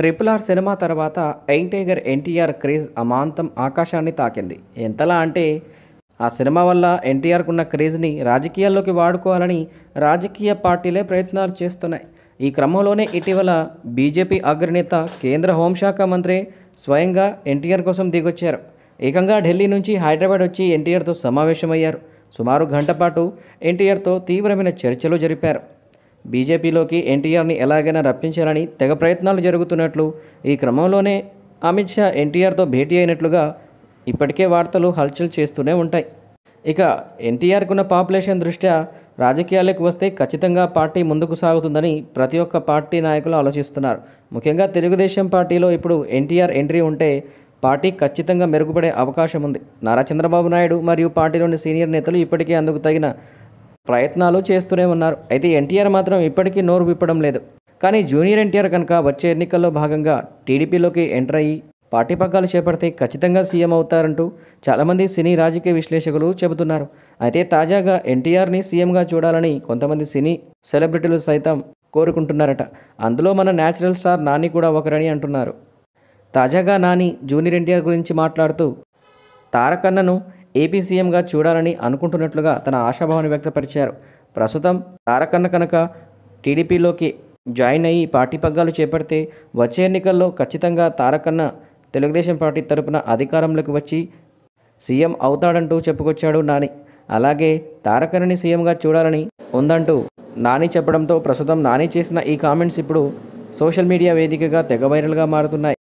triple R cinema తర్వాత ఎయిన్ tiger NTR craze అమాంతం ఆకాశాన్ని తాకింది ఎంతలా అంటే ఆ సినిమా వల్ల ఎన్టీఆర్కున్న క్రేజ్ని రాజకీయాల్లోకి వాడుకోవాలని రాజకీయ పార్టీలే ప్రయత్నాలు చేస్తున్నాయి ఈ క్రమంలోనే ఇటీవల బీజేపీ అగ్రనేత కేంద్ర హోంశాఖ మంత్రి స్వయంగా ఎన్టీఆర్ కోసం దిగొచ్చారు ఏకంగా ఢిల్లీ నుంచి హైదరాబాద్ వచ్చి ఎన్టీఆర్తో సమావేశమయ్యారు సుమారు గంట పాటు ఎన్టీఆర్తో తీవ్రమైన చర్చలు జరిపారు బీజేపీలోకి ఎన్టీఆర్ని ఎలాగైనా రప్పించాలని తెగ ప్రయత్నాలు జరుగుతున్నట్లు ఈ క్రమంలోనే అమిత్ షా ఎన్టీఆర్తో భేటీ అయినట్లుగా ఇప్పటికే వార్తలు హల్చల్ చేస్తూనే ఉంటాయి ఇక ఎన్టీఆర్కున్న పాపులేషన్ దృష్ట్యా రాజకీయాలకు వస్తే ఖచ్చితంగా పార్టీ ముందుకు సాగుతుందని ప్రతి ఒక్క పార్టీ నాయకులు ఆలోచిస్తున్నారు ముఖ్యంగా తెలుగుదేశం పార్టీలో ఇప్పుడు ఎన్టీఆర్ ఎంట్రీ ఉంటే పార్టీ ఖచ్చితంగా మెరుగుపడే అవకాశం ఉంది నారా చంద్రబాబు నాయుడు మరియు పార్టీలోని సీనియర్ నేతలు ఇప్పటికే అందుకు తగిన ప్రయత్నాలు చేస్తూనే ఉన్నారు అయితే ఎన్టీఆర్ మాత్రం ఇప్పటికీ నోరు విప్పడం లేదు కానీ జూనియర్ ఎన్టీఆర్ కనుక వచ్చే ఎన్నికల్లో భాగంగా టీడీపీలోకి ఎంటర్ అయ్యి పార్టీ పగ్గాలు చేపడితే ఖచ్చితంగా సీఎం అవుతారంటూ చాలామంది సినీ రాజకీయ విశ్లేషకులు చెబుతున్నారు అయితే తాజాగా ఎన్టీఆర్ని సీఎంగా చూడాలని కొంతమంది సినీ సెలబ్రిటీలు సైతం కోరుకుంటున్నారట అందులో మన న్యాచురల్ స్టార్ నాని కూడా ఒకరని అంటున్నారు తాజాగా నాని జూనియర్ ఎన్టీఆర్ గురించి మాట్లాడుతూ తారకన్నను ఏపీ సీఎంగా చూడాలని అనుకుంటున్నట్లుగా తన ఆశాభావాన్ని వ్యక్తపరిచారు ప్రస్తుతం తారకన్న కనుక టీడీపీలోకి జాయిన్ అయ్యి పార్టీ పగ్గాలు చేపడితే వచ్చే ఎన్నికల్లో ఖచ్చితంగా తారకన్న తెలుగుదేశం పార్టీ తరపున అధికారంలోకి వచ్చి సీఎం అవుతాడంటూ చెప్పుకొచ్చాడు నాని అలాగే తారకన్నని సీఎంగా చూడాలని ఉందంటూ నాని చెప్పడంతో ప్రస్తుతం నాని చేసిన ఈ కామెంట్స్ ఇప్పుడు సోషల్ మీడియా వేదికగా తెగ వైరల్గా మారుతున్నాయి